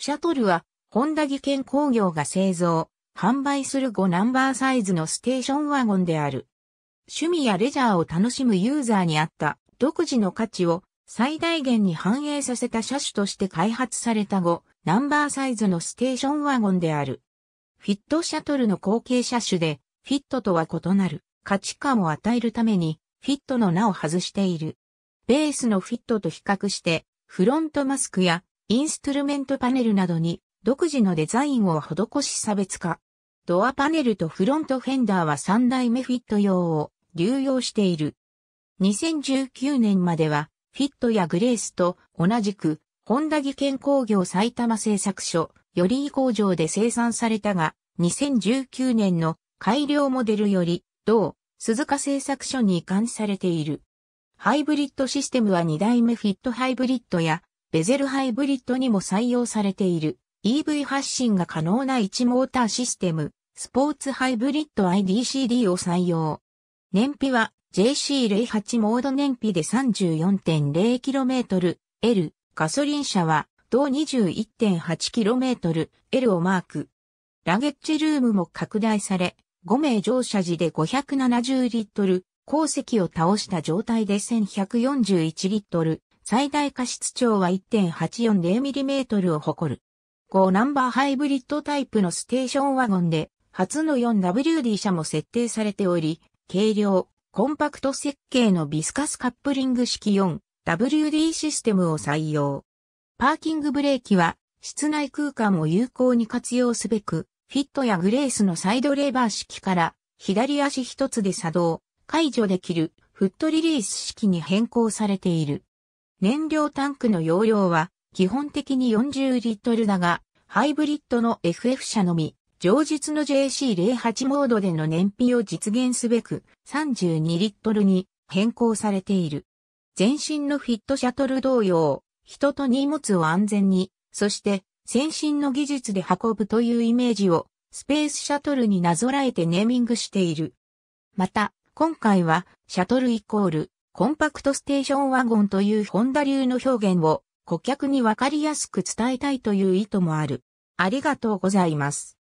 シャトルは、本田技研工業が製造、販売する5ナンバーサイズのステーションワゴンである。趣味やレジャーを楽しむユーザーに合った独自の価値を最大限に反映させた車種として開発された5ナンバーサイズのステーションワゴンである。フィットシャトルの後継車種で、フィットとは異なる価値観を与えるために、フィットの名を外している。ベースのフィットと比較して、フロントマスクやインストゥルメントパネルなどに独自のデザインを施し差別化。ドアパネルとフロントフェンダーは3代目フィット用を流用している。2019年まではフィットやグレースと同じくホンダ技研工業埼玉製作所より工場で生産されたが2019年の改良モデルより同鈴鹿製作所に移管されている。ハイブリッドシステムは2代目フィットハイブリッドやベゼルハイブリッドにも採用されている EV 発進が可能な1モーターシステム、スポーツハイブリッド IDCD を採用。燃費は JC08 モード燃費で 34.0km、L、ガソリン車は同 21.8km、L をマーク。ラゲッジルームも拡大され、5名乗車時で570リットル、鉱石を倒した状態で1141リットル、最大過失長は 1.840mm を誇る。5ナンバーハイブリッドタイプのステーションワゴンで、初の 4WD 車も設定されており、軽量、コンパクト設計のビスカスカップリング式 4WD システムを採用。パーキングブレーキは、室内空間を有効に活用すべく、フィットやグレースのサイドレバー式から、左足一つで作動、解除できる、フットリリース式に変更されている。燃料タンクの容量は基本的に40リットルだが、ハイブリッドの FF 車のみ、上述の JC08 モードでの燃費を実現すべく32リットルに変更されている。全身のフィットシャトル同様、人と荷物を安全に、そして先進の技術で運ぶというイメージをスペースシャトルになぞらえてネーミングしている。また、今回はシャトルイコールコンパクトステーションワゴンというホンダ流の表現を顧客にわかりやすく伝えたいという意図もある。ありがとうございます。